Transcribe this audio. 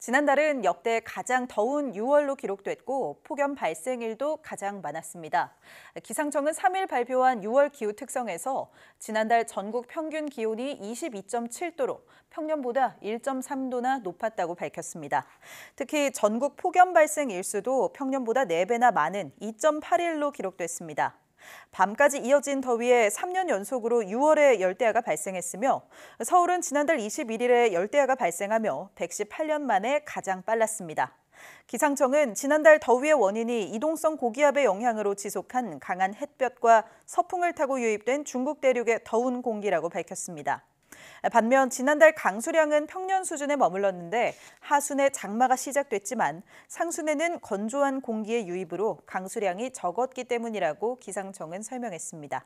지난달은 역대 가장 더운 6월로 기록됐고 폭염 발생일도 가장 많았습니다. 기상청은 3일 발표한 6월 기후 특성에서 지난달 전국 평균 기온이 22.7도로 평년보다 1.3도나 높았다고 밝혔습니다. 특히 전국 폭염 발생 일수도 평년보다 4배나 많은 2.8일로 기록됐습니다. 밤까지 이어진 더위에 3년 연속으로 6월에 열대야가 발생했으며 서울은 지난달 21일에 열대야가 발생하며 118년 만에 가장 빨랐습니다. 기상청은 지난달 더위의 원인이 이동성 고기압의 영향으로 지속한 강한 햇볕과 서풍을 타고 유입된 중국 대륙의 더운 공기라고 밝혔습니다. 반면 지난달 강수량은 평년 수준에 머물렀는데 하순에 장마가 시작됐지만 상순에는 건조한 공기의 유입으로 강수량이 적었기 때문이라고 기상청은 설명했습니다.